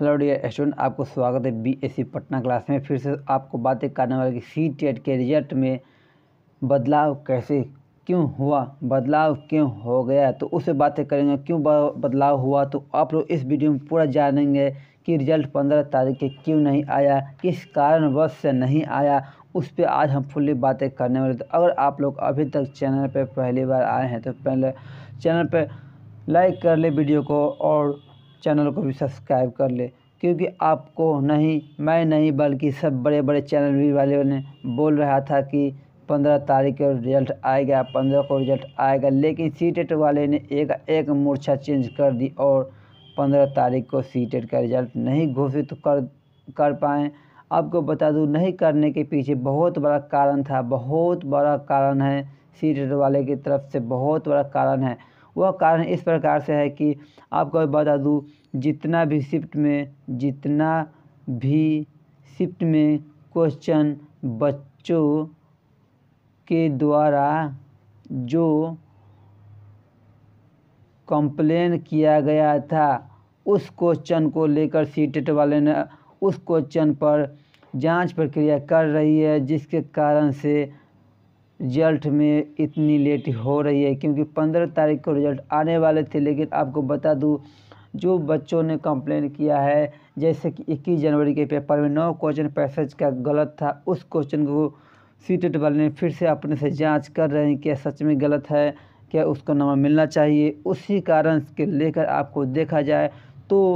hello dear student आपको स्वागत है बीएससी e पटना क्लास में फिर से आपको बातें करने वाले कि सी टेट के रिजल्ट में बदलाव कैसे क्यों हुआ बदलाव क्यों हो गया तो उससे बातें करेंगे क्यों बदलाव हुआ तो आप लोग इस वीडियो में पूरा जानेंगे कि रिजल्ट पंद्रह तारीख के क्यों नहीं आया किस कारणवश से नहीं आया उस पर आज हम फुल्ली बातें करने वाले तो अगर आप लोग अभी तक चैनल पर पहली बार आए हैं तो पहले चैनल पर लाइक कर ले वीडियो को और चैनल को भी सब्सक्राइब कर ले क्योंकि आपको नहीं मैं नहीं बल्कि सब बड़े बड़े चैनल भी वाले ने बोल रहा था कि पंद्रह तारीख को रिजल्ट आएगा पंद्रह को रिजल्ट आएगा लेकिन सी टेट वाले ने एक एक मूर्छा चेंज कर दी और पंद्रह तारीख को सी टेट का रिजल्ट नहीं घोषित कर कर पाए आपको बता दूँ नहीं करने के पीछे बहुत बड़ा कारण था बहुत बड़ा कारण है सी टेट वाले की तरफ से बहुत बड़ा कारण है वह कारण इस प्रकार से है कि आपको बता दूँ जितना भी शिफ्ट में जितना भी शिफ्ट में क्वेश्चन बच्चों के द्वारा जो कंप्लेन किया गया था उस क्वेश्चन को लेकर सीटेट वाले ने उस क्वेश्चन पर जांच प्रक्रिया कर रही है जिसके कारण से रिजल्ट में इतनी लेट हो रही है क्योंकि पंद्रह तारीख को रिजल्ट आने वाले थे लेकिन आपको बता दूँ जो बच्चों ने कंप्लेन किया है जैसे कि इक्कीस जनवरी के पेपर में नौ क्वेश्चन पैसेज का गलत था उस क्वेश्चन को सीटेट वाले ने फिर से अपने से जांच कर रहे हैं क्या सच में गलत है क्या उसको नंबर मिलना चाहिए उसी कारण के लेकर आपको देखा जाए तो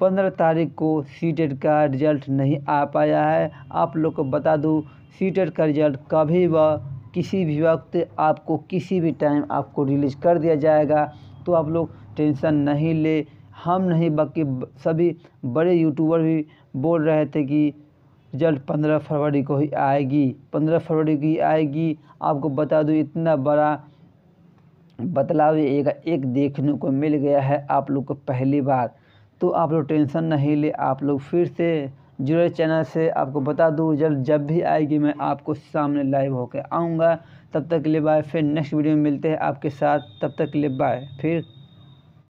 पंद्रह तारीख को सीटेट का रिजल्ट नहीं आ पाया है आप लोग को बता दूँ सीटेट का रिजल्ट कभी व किसी भी वक्त आपको किसी भी टाइम आपको रिलीज़ कर दिया जाएगा तो आप लोग टेंशन नहीं ले हम नहीं बल्कि सभी बड़े यूट्यूबर भी बोल रहे थे कि रिजल्ट पंद्रह फरवरी को ही आएगी पंद्रह फरवरी की आएगी आपको बता दूँ इतना बड़ा बदलाव एक, एक देखने को मिल गया है आप लोग को पहली बार तो आप लोग टेंशन नहीं ले आप लोग फिर से जुड़े चैनल से आपको बता दूँ जब जब भी आएगी मैं आपको सामने लाइव होकर आऊँगा तब तक के लिए बाय फिर नेक्स्ट वीडियो में मिलते हैं आपके साथ तब तक के लिए बाय फिर